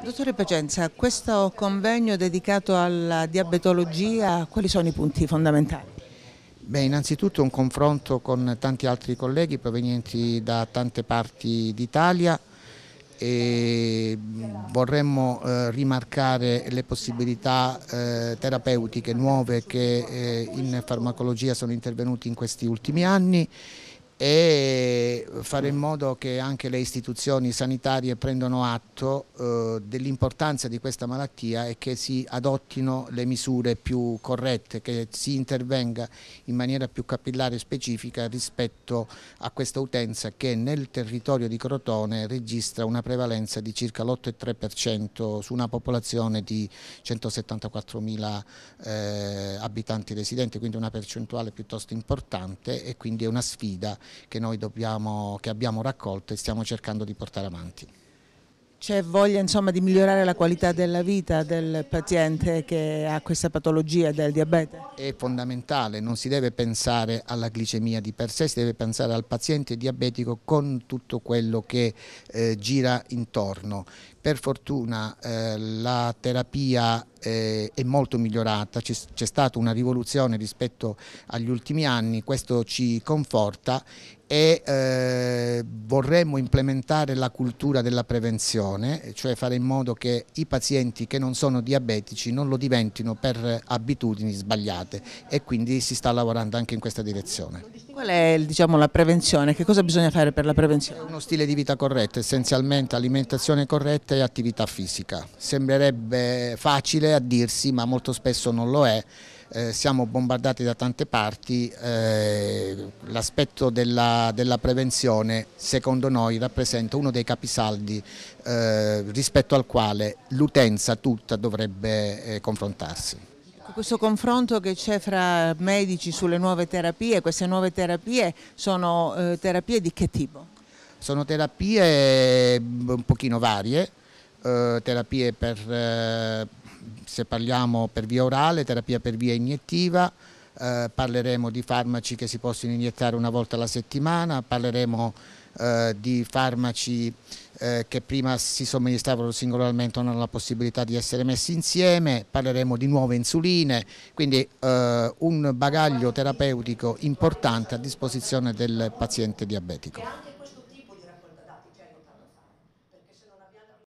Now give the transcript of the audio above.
Dottore Pacenza, questo convegno dedicato alla diabetologia, quali sono i punti fondamentali? Beh, innanzitutto un confronto con tanti altri colleghi provenienti da tante parti d'Italia e vorremmo eh, rimarcare le possibilità eh, terapeutiche nuove che eh, in farmacologia sono intervenute in questi ultimi anni e fare in modo che anche le istituzioni sanitarie prendano atto eh, dell'importanza di questa malattia e che si adottino le misure più corrette, che si intervenga in maniera più capillare e specifica rispetto a questa utenza che nel territorio di Crotone registra una prevalenza di circa l'8,3% su una popolazione di 174.000 eh, abitanti residenti, quindi una percentuale piuttosto importante e quindi è una sfida che noi dobbiamo che abbiamo raccolto e stiamo cercando di portare avanti. C'è voglia insomma, di migliorare la qualità della vita del paziente che ha questa patologia del diabete? È fondamentale, non si deve pensare alla glicemia di per sé, si deve pensare al paziente diabetico con tutto quello che eh, gira intorno. Per fortuna eh, la terapia eh, è molto migliorata, c'è stata una rivoluzione rispetto agli ultimi anni, questo ci conforta e eh, vorremmo implementare la cultura della prevenzione, cioè fare in modo che i pazienti che non sono diabetici non lo diventino per abitudini sbagliate e quindi si sta lavorando anche in questa direzione. Qual è diciamo, la prevenzione? Che cosa bisogna fare per la prevenzione? Uno stile di vita corretto, essenzialmente alimentazione corretta e attività fisica. Sembrerebbe facile a dirsi ma molto spesso non lo è eh, siamo bombardati da tante parti, eh, l'aspetto della, della, prevenzione secondo noi rappresenta uno dei capisaldi eh, rispetto al quale l'utenza tutta dovrebbe eh, confrontarsi. Ecco, questo confronto che c'è fra medici sulle nuove terapie, queste nuove terapie sono eh, terapie di che tipo? Sono terapie mm, un pochino varie, terapie per se parliamo per via orale, terapia per via iniettiva, eh, parleremo di farmaci che si possono iniettare una volta alla settimana, parleremo eh, di farmaci eh, che prima si somministravano singolarmente o non hanno la possibilità di essere messi insieme, parleremo di nuove insuline, quindi eh, un bagaglio terapeutico importante a disposizione del paziente diabetico.